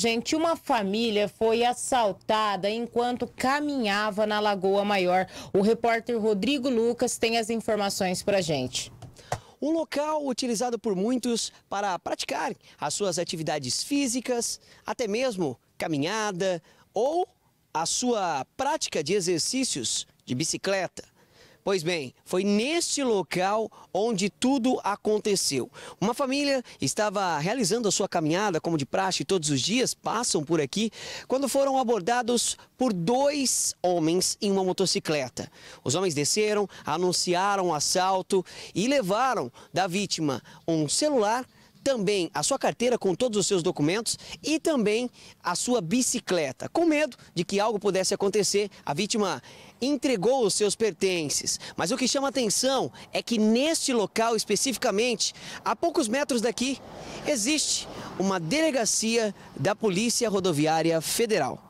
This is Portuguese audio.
Gente, uma família foi assaltada enquanto caminhava na Lagoa Maior. O repórter Rodrigo Lucas tem as informações para gente. Um local utilizado por muitos para praticar as suas atividades físicas, até mesmo caminhada ou a sua prática de exercícios de bicicleta. Pois bem, foi neste local onde tudo aconteceu. Uma família estava realizando a sua caminhada, como de praxe, todos os dias passam por aqui, quando foram abordados por dois homens em uma motocicleta. Os homens desceram, anunciaram o um assalto e levaram da vítima um celular também a sua carteira com todos os seus documentos e também a sua bicicleta. Com medo de que algo pudesse acontecer, a vítima entregou os seus pertences. Mas o que chama atenção é que neste local especificamente, a poucos metros daqui, existe uma delegacia da Polícia Rodoviária Federal.